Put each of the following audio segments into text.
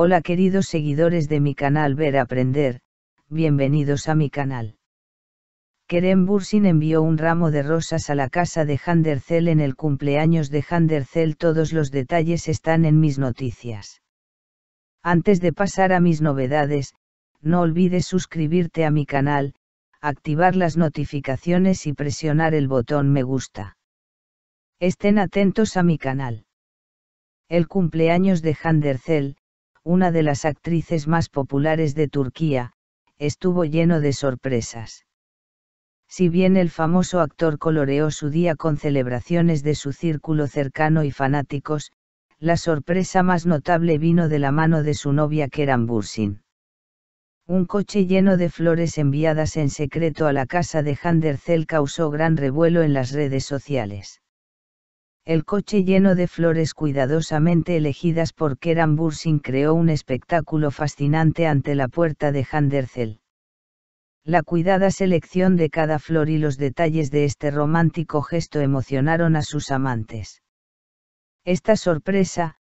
Hola queridos seguidores de mi canal Ver Aprender, bienvenidos a mi canal. Kerem Bursin envió un ramo de rosas a la casa de Handercel en el cumpleaños de Handercel. Todos los detalles están en mis noticias. Antes de pasar a mis novedades, no olvides suscribirte a mi canal, activar las notificaciones y presionar el botón me gusta. Estén atentos a mi canal. El cumpleaños de Handercel, una de las actrices más populares de Turquía, estuvo lleno de sorpresas. Si bien el famoso actor coloreó su día con celebraciones de su círculo cercano y fanáticos, la sorpresa más notable vino de la mano de su novia Keran Bursin. Un coche lleno de flores enviadas en secreto a la casa de Hander causó gran revuelo en las redes sociales. El coche lleno de flores cuidadosamente elegidas por Keran Bursin creó un espectáculo fascinante ante la puerta de Handercel. La cuidada selección de cada flor y los detalles de este romántico gesto emocionaron a sus amantes. Esta sorpresa,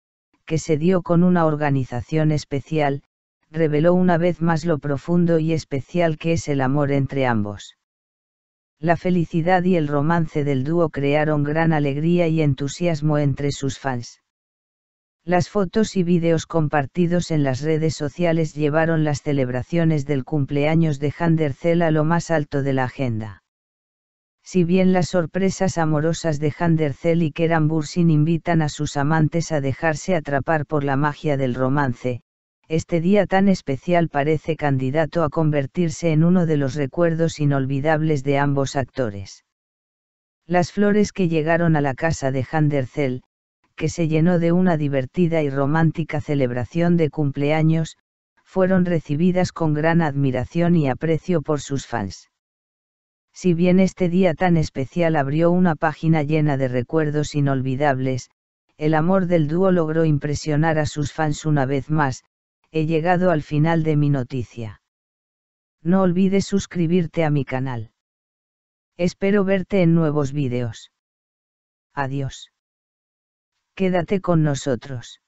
que se dio con una organización especial, reveló una vez más lo profundo y especial que es el amor entre ambos la felicidad y el romance del dúo crearon gran alegría y entusiasmo entre sus fans. Las fotos y vídeos compartidos en las redes sociales llevaron las celebraciones del cumpleaños de Handercel a lo más alto de la agenda. Si bien las sorpresas amorosas de Handercel y Keran Bursin invitan a sus amantes a dejarse atrapar por la magia del romance, este día tan especial parece candidato a convertirse en uno de los recuerdos inolvidables de ambos actores. Las flores que llegaron a la casa de Handercel, que se llenó de una divertida y romántica celebración de cumpleaños, fueron recibidas con gran admiración y aprecio por sus fans. Si bien este día tan especial abrió una página llena de recuerdos inolvidables, el amor del dúo logró impresionar a sus fans una vez más, he llegado al final de mi noticia. No olvides suscribirte a mi canal. Espero verte en nuevos vídeos. Adiós. Quédate con nosotros.